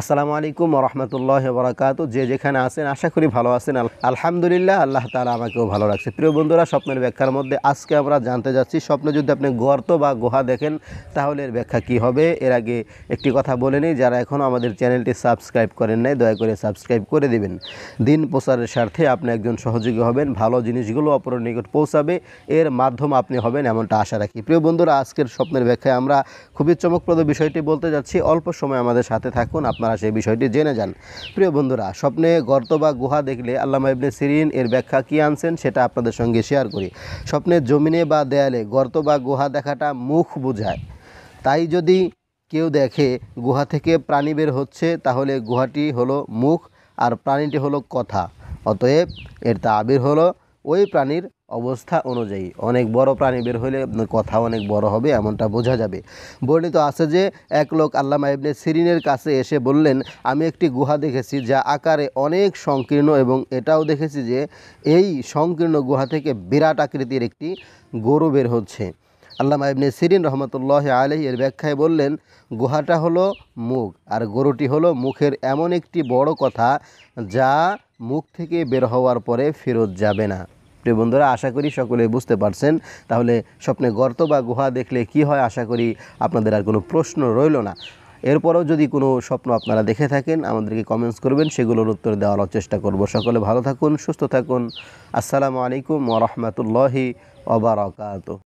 আসসালামু আলাইকুম রহমতুল্লাহ বরাকাত যে যেখানে আছেন আশা করি ভালো আছেন আলহামদুলিল্লাহ আল্লাহ তালা আমাকেও ভালো রাখছে প্রিয় বন্ধুরা স্বপ্নের ব্যাখ্যার মধ্যে আজকে আমরা জানতে যাচ্ছি স্বপ্নে যদি আপনি গর্ত বা গুহা দেখেন তাহলে এর ব্যাখ্যা কি হবে এর আগে একটি কথা বলে নিই যারা এখনও আমাদের চ্যানেলটি সাবস্ক্রাইব করেন নাই দয়া করে সাবস্ক্রাইব করে দেবেন দিন প্রচারের স্বার্থে আপনি একজন সহযোগী হবেন ভালো জিনিসগুলো অপর নিকট পৌঁছাবে এর মাধ্যম আপনি হবেন এমনটা আশা রাখি প্রিয় বন্ধুরা আজকের স্বপ্নের ব্যাখ্যায় আমরা খুবই চমকপ্রদ বিষয়টি বলতে যাচ্ছি অল্প সময় আমাদের সাথে থাকুন আপনারা সেই বিষয়টি জেনে যান প্রিয় বন্ধুরা স্বপ্নে গর্ত বা গুহা দেখলে আল্লামা ইবনে সিরিন এর ব্যাখ্যা কী আনছেন সেটা আপনাদের সঙ্গে শেয়ার করি স্বপ্নে জমিনে বা দেয়ালে গর্ত বা গুহা দেখাটা মুখ বোঝায় তাই যদি কেউ দেখে গুহা থেকে প্রাণী বের হচ্ছে তাহলে গুহাটি হলো মুখ আর প্রাণীটি হলো কথা অতএব এর তাবির হলো ওই প্রাণীর অবস্থা অনুযায়ী অনেক বড় প্রাণী বের হলে কথা অনেক বড় হবে এমনটা বোঝা যাবে বর্ণিত আছে যে এক লোক আল্লামা ইবনে সিরিনের কাছে এসে বললেন আমি একটি গুহা দেখেছি যা আকারে অনেক সংকীর্ণ এবং এটাও দেখেছি যে এই সংকীর্ণ গুহা থেকে বিরাট আকৃতির একটি গরু বের হচ্ছে আল্লামা ইবনে সিরিন রহমতুল্লাহ আলহী এর ব্যাখ্যায় বললেন গুহাটা হলো মুখ আর গরুটি হলো মুখের এমন একটি বড় কথা যা মুখ থেকে বের হওয়ার পরে ফেরত যাবে না প্রিয় বন্ধুরা আশা করি সকলে বুঝতে পারছেন তাহলে স্বপ্নে গর্ত বা গুহা দেখলে কি হয় আশা করি আপনাদের আর কোনো প্রশ্ন রইল না এরপরও যদি কোনো স্বপ্ন আপনারা দেখে থাকেন আমাদেরকে কমেন্টস করবেন সেগুলোর উত্তর দেওয়ার চেষ্টা করব সকলে ভালো থাকুন সুস্থ থাকুন আসসালামু আলাইকুম ওরহমতুল্লাহি অবরাকাত